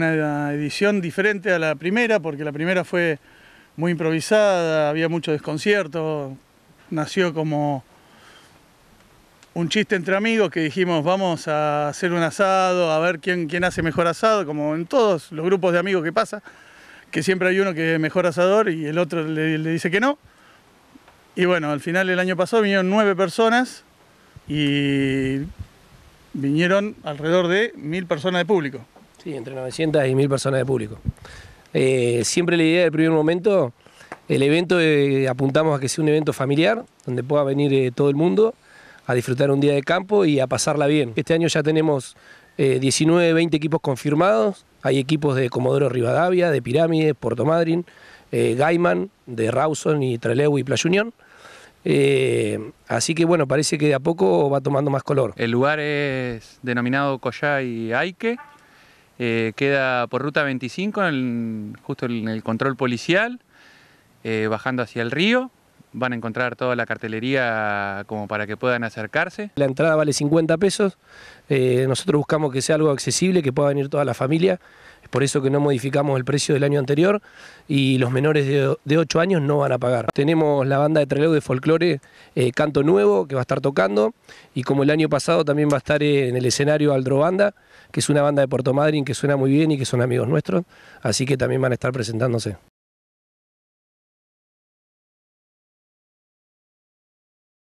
Una edición diferente a la primera, porque la primera fue muy improvisada, había mucho desconcierto, nació como un chiste entre amigos que dijimos vamos a hacer un asado, a ver quién, quién hace mejor asado, como en todos los grupos de amigos que pasa, que siempre hay uno que es mejor asador y el otro le, le dice que no. Y bueno, al final del año pasado vinieron nueve personas y vinieron alrededor de mil personas de público. Sí, entre 900 y 1000 personas de público. Eh, siempre la idea del primer momento, el evento eh, apuntamos a que sea un evento familiar, donde pueda venir eh, todo el mundo a disfrutar un día de campo y a pasarla bien. Este año ya tenemos 19, 20 equipos confirmados, hay equipos de Comodoro Rivadavia, de Pirámides, Puerto Madryn, Gaiman, de Rawson y Trelew y Playa Unión. así que bueno, parece que de a poco va tomando más color. El lugar es denominado y Aike eh, queda por ruta 25, justo en el control policial, eh, bajando hacia el río van a encontrar toda la cartelería como para que puedan acercarse. La entrada vale 50 pesos, eh, nosotros buscamos que sea algo accesible, que pueda venir toda la familia, es por eso que no modificamos el precio del año anterior y los menores de, 8 años no van a pagar. Tenemos la banda de Trelew de folclore eh, Canto Nuevo que va a estar tocando y como el año pasado también va a estar eh, en el escenario Aldrobanda, Banda, que es una banda de Puerto Madryn que suena muy bien y que son amigos nuestros, así que también van a estar presentándose.